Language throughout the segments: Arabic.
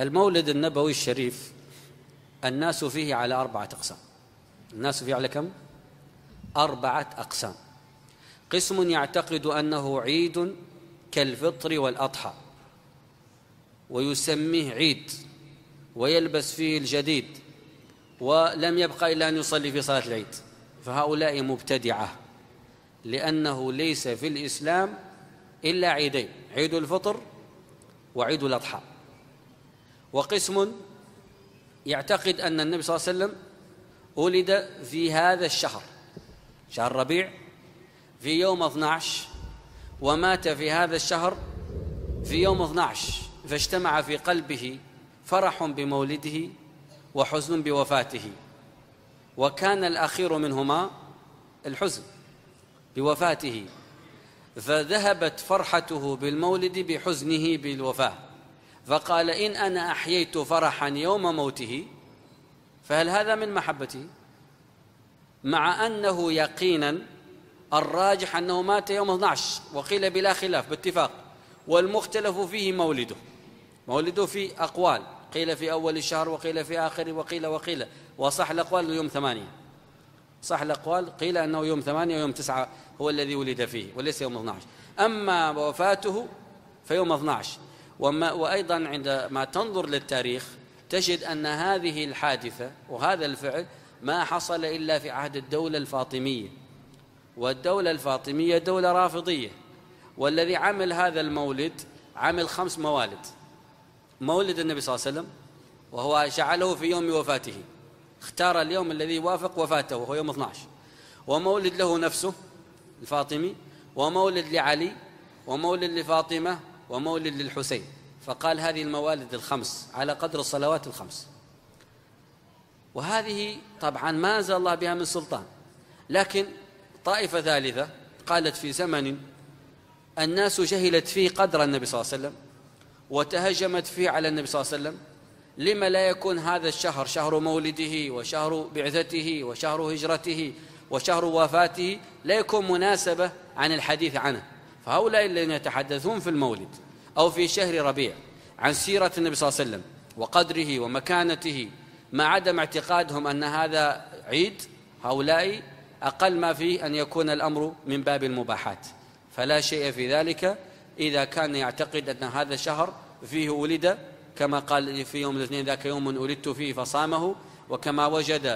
المولد النبوي الشريف الناس فيه على أربعة أقسام الناس فيه على كم؟ أربعة أقسام قسم يعتقد أنه عيد كالفطر والأضحى ويسميه عيد ويلبس فيه الجديد ولم يبقى إلا أن يصلي في صلاة العيد فهؤلاء مبتدعة لأنه ليس في الإسلام إلا عيدين عيد الفطر وعيد الأضحى وقسم يعتقد أن النبي صلى الله عليه وسلم ولد في هذا الشهر شهر ربيع في يوم 12 ومات في هذا الشهر في يوم 12 فاجتمع في قلبه فرح بمولده وحزن بوفاته وكان الأخير منهما الحزن بوفاته فذهبت فرحته بالمولد بحزنه بالوفاه فقال إن أنا أحييت فرحا يوم موته فهل هذا من محبته مع أنه يقينا الراجح أنه مات يوم 12 وقيل بلا خلاف باتفاق والمختلف فيه مولده مولده في أقوال قيل في أول الشهر وقيل في آخر وقيل وقيل وصح الأقوال يوم ثمانية صح الأقوال قيل أنه يوم ثمانية ويوم تسعة هو الذي ولد فيه وليس يوم 12 أما وفاته فيوم 12 وما وأيضا عندما تنظر للتاريخ تجد أن هذه الحادثة وهذا الفعل ما حصل إلا في عهد الدولة الفاطمية والدولة الفاطمية دولة رافضية والذي عمل هذا المولد عمل خمس موالد مولد النبي صلى الله عليه وسلم وهو جعله في يوم وفاته اختار اليوم الذي يوافق وفاته وهو يوم 12 ومولد له نفسه الفاطمي ومولد لعلي ومولد لفاطمة ومولد للحسين فقال هذه الموالد الخمس على قدر الصلوات الخمس وهذه طبعا ما أنزل الله بها من سلطان لكن طائفة ثالثة قالت في زمن الناس جهلت فيه قدر النبي صلى الله عليه وسلم وتهجمت فيه على النبي صلى الله عليه وسلم لما لا يكون هذا الشهر شهر مولده وشهر بعثته وشهر هجرته وشهر وفاته لا يكون مناسبة عن الحديث عنه فهؤلاء الذين يتحدثون في المولد أو في شهر ربيع عن سيرة النبي صلى الله عليه وسلم وقدره ومكانته ما عدم اعتقادهم أن هذا عيد هؤلاء أقل ما فيه أن يكون الأمر من باب المباحات فلا شيء في ذلك إذا كان يعتقد أن هذا الشهر فيه ولد كما قال في يوم الاثنين ذاك يوم ولدت فيه فصامه وكما وجد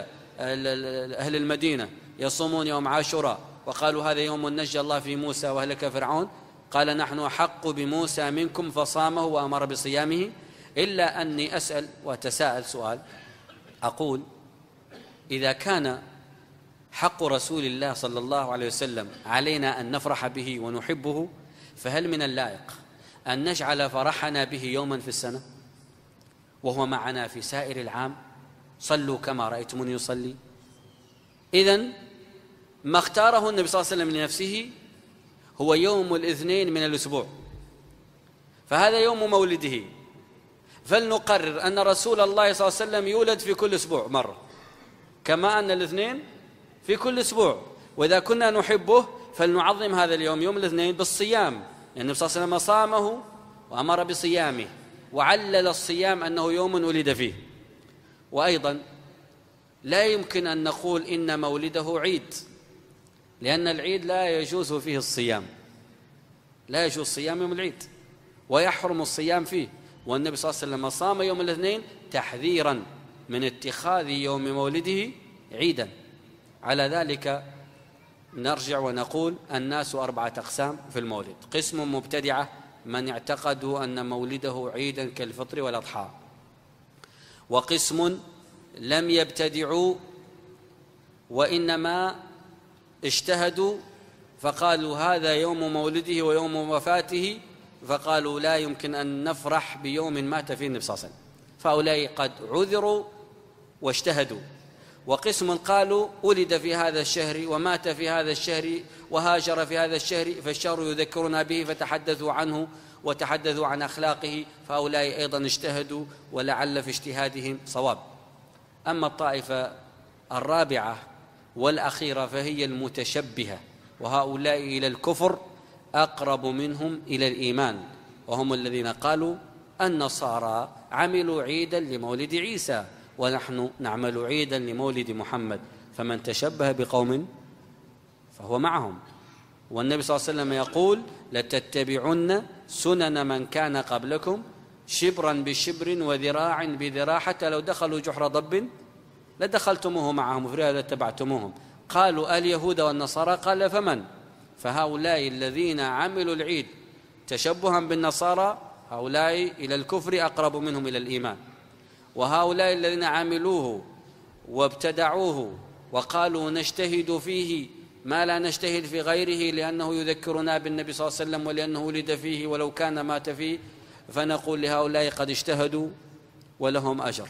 أهل المدينة يصومون يوم عاشوراء وقالوا هذا يوم نجى الله فيه موسى وهلك فرعون قال نحن احق بموسى منكم فصامه وامر بصيامه الا اني اسال واتساءل سؤال اقول اذا كان حق رسول الله صلى الله عليه وسلم علينا ان نفرح به ونحبه فهل من اللائق ان نجعل فرحنا به يوما في السنه وهو معنا في سائر العام صلوا كما رايتموني يصلي اذا ما اختاره النبي صلى الله عليه وسلم لنفسه هو يوم الاثنين من الاسبوع فهذا يوم مولده فلنقرر ان رسول الله صلى الله عليه وسلم يولد في كل اسبوع مره كما ان الاثنين في كل اسبوع واذا كنا نحبه فلنعظم هذا اليوم يوم الاثنين بالصيام يعني النبي صلى الله عليه وسلم صامه وامر بصيامه وعلل الصيام انه يوم ولد فيه وايضا لا يمكن ان نقول ان مولده عيد لأن العيد لا يجوز فيه الصيام لا يجوز صيام يوم العيد ويحرم الصيام فيه والنبي صلى الله عليه وسلم صام يوم الاثنين تحذيرا من اتخاذ يوم مولده عيدا على ذلك نرجع ونقول الناس أربعة أقسام في المولد قسم مبتدعة من اعتقدوا أن مولده عيدا كالفطر والأضحى وقسم لم يبتدعوا وإنما اجتهدوا فقالوا هذا يوم مولده ويوم وفاته فقالوا لا يمكن أن نفرح بيوم مات فيه النبي صلى الله عليه وسلم فأولئك قد عذروا واجتهدوا وقسم قالوا ولد في هذا الشهر ومات في هذا الشهر وهاجر في هذا الشهر فالشهر يذكرنا به فتحدثوا عنه وتحدثوا عن أخلاقه فهؤلاء أيضا اجتهدوا ولعل في اجتهادهم صواب أما الطائفة الرابعة والأخيرة فهي المتشبهة وهؤلاء إلى الكفر أقرب منهم إلى الإيمان وهم الذين قالوا النصارى عملوا عيدا لمولد عيسى ونحن نعمل عيدا لمولد محمد فمن تشبه بقوم فهو معهم والنبي صلى الله عليه وسلم يقول لتتبعن سنن من كان قبلكم شبرا بشبر وذراعا بذراع حتى لو دخلوا جحر ضب لدخلتموه معهم وفي رواية لاتبعتموهم قالوا اليهود والنصارى قال فمن فهؤلاء الذين عملوا العيد تشبها بالنصارى هؤلاء إلى الكفر أقرب منهم إلى الإيمان وهؤلاء الذين عملوه وابتدعوه وقالوا نجتهد فيه ما لا نجتهد في غيره لأنه يذكرنا بالنبي صلى الله عليه وسلم ولأنه ولد فيه ولو كان مات فيه فنقول لهؤلاء قد اجتهدوا ولهم أجر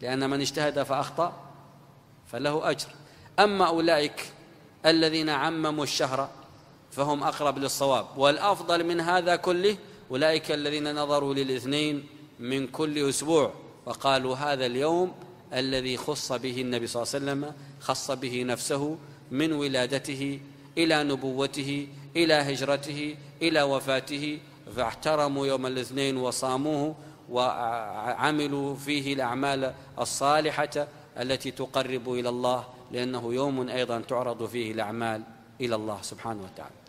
لأن من اجتهد فأخطأ فله أجر أما أولئك الذين عمموا الشهر فهم أقرب للصواب والأفضل من هذا كله أولئك الذين نظروا للاثنين من كل أسبوع وقالوا هذا اليوم الذي خص به النبي صلى الله عليه وسلم خص به نفسه من ولادته إلى نبوته إلى هجرته إلى وفاته فاحترموا يوم الاثنين وصاموه وعملوا فيه الأعمال الصالحة التي تقرب إلى الله لأنه يوم أيضا تعرض فيه الأعمال إلى الله سبحانه وتعالى